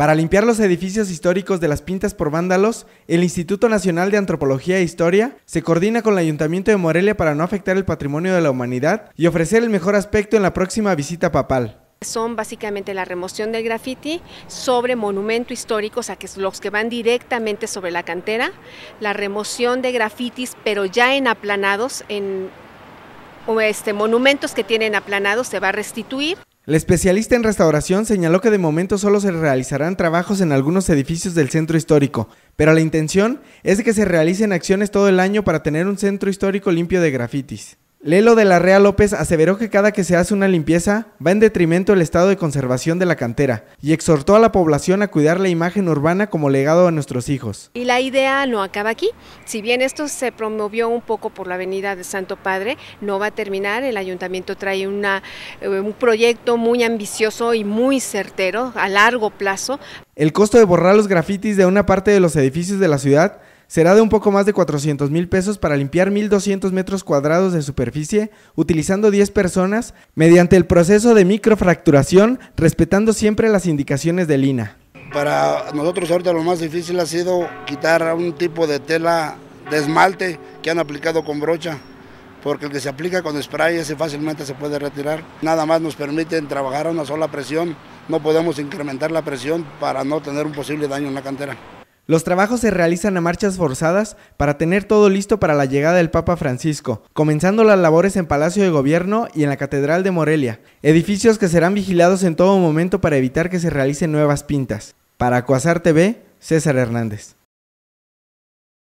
Para limpiar los edificios históricos de las pintas por vándalos, el Instituto Nacional de Antropología e Historia se coordina con el Ayuntamiento de Morelia para no afectar el patrimonio de la humanidad y ofrecer el mejor aspecto en la próxima visita papal son básicamente la remoción del grafiti sobre monumentos históricos, o que es los que van directamente sobre la cantera, la remoción de grafitis, pero ya en aplanados, en este, monumentos que tienen aplanados, se va a restituir. El especialista en restauración señaló que de momento solo se realizarán trabajos en algunos edificios del centro histórico, pero la intención es que se realicen acciones todo el año para tener un centro histórico limpio de grafitis. Lelo de la Rea López aseveró que cada que se hace una limpieza va en detrimento el estado de conservación de la cantera y exhortó a la población a cuidar la imagen urbana como legado a nuestros hijos. Y la idea no acaba aquí. Si bien esto se promovió un poco por la avenida de Santo Padre, no va a terminar. El ayuntamiento trae eh, un proyecto muy ambicioso y muy certero a largo plazo. El costo de borrar los grafitis de una parte de los edificios de la ciudad será de un poco más de 400 mil pesos para limpiar 1.200 metros cuadrados de superficie utilizando 10 personas mediante el proceso de microfracturación respetando siempre las indicaciones de Lina. Para nosotros ahorita lo más difícil ha sido quitar un tipo de tela de esmalte que han aplicado con brocha, porque el que se aplica con spray ese fácilmente se puede retirar. Nada más nos permiten trabajar a una sola presión, no podemos incrementar la presión para no tener un posible daño en la cantera. Los trabajos se realizan a marchas forzadas para tener todo listo para la llegada del Papa Francisco, comenzando las labores en Palacio de Gobierno y en la Catedral de Morelia, edificios que serán vigilados en todo momento para evitar que se realicen nuevas pintas. Para Cuasar TV, César Hernández.